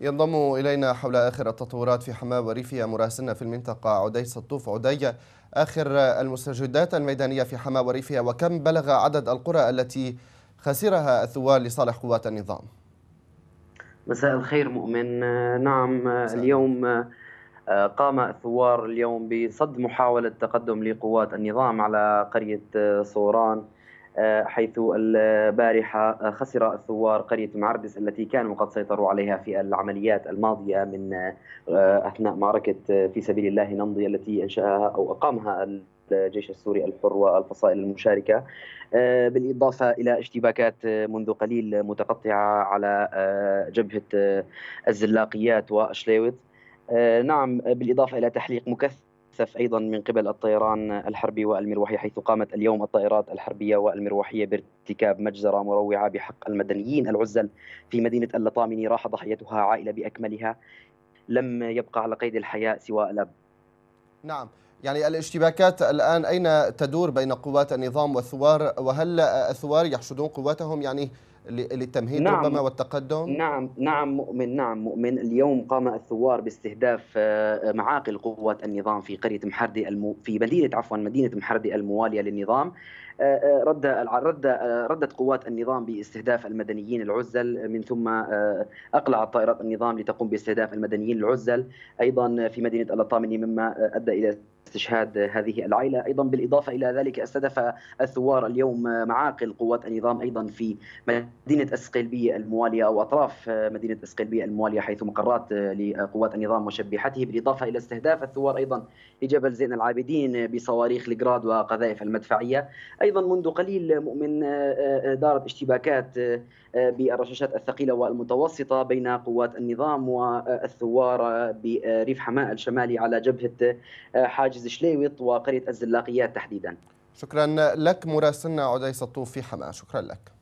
ينضم إلينا حول آخر التطورات في حماة وريفها مراسلنا في المنطقة عدي سطوف عدي آخر المستجدات الميدانية في حماة وريفها وكم بلغ عدد القرى التي خسرها الثوار لصالح قوات النظام مساء الخير مؤمن نعم اليوم آه، قام الثوار اليوم بصد محاولة تقدم لقوات النظام على قرية آه، صوران حيث البارحة خسر الثوار قرية معردس التي كانوا قد سيطروا عليها في العمليات الماضية من آه، أثناء معركة آه، في سبيل الله نمضي التي أنشأها أو أقامها الجيش السوري الحر والفصائل المشاركة آه، بالإضافة إلى اشتباكات منذ قليل متقطعة على جبهة الزلاقيات وأشليوت نعم بالإضافة إلى تحليق مكثف تتكثف أيضا من قبل الطيران الحربي والمروحي حيث قامت اليوم الطائرات الحربية والمروحية بارتكاب مجزرة مروعة بحق المدنيين العزل في مدينة اللطامني راح ضحيتها عائلة بأكملها لم يبقى على قيد الحياة سوى الأب نعم يعني الاشتباكات الآن أين تدور بين قوات النظام والثوار وهل الثوار يحشدون قواتهم يعني للتمهيد نعم ربما والتقدم نعم نعم مؤمن نعم مؤمن اليوم قام الثوار باستهداف آه، آه، معاقل قوات النظام في قريه محردي المو في مدينه عفوا مدينه محردي المواليه للنظام آه، رد رد ردت قوات النظام باستهداف المدنيين العزل من ثم اقلعت طائرات النظام لتقوم باستهداف المدنيين العزل ايضا في مدينه الطامني مما ادى الى استشهاد هذه العائلة أيضا بالإضافة إلى ذلك استهدف الثوار اليوم معاقل قوات النظام أيضا في مدينة أسقلبية الموالية أو أطراف آه، مدينة أسقلبية الموالية حيث مقرات آه، لقوات النظام وشبيحته بالإضافة إلى استهداف الثوار أيضا لجبل زين العابدين بصواريخ الجراد وقذائف المدفعية أيضا منذ قليل مؤمن آه، دارت اشتباكات بالرشاشات الثقيلة والمتوسطة بين قوات النظام والثوار بريف حماء الشمالي على جبهة حاجز شليوط وقرية الزلاقيات تحديدا شكرا لك مراسلنا عدي سطوف في حماة شكرا لك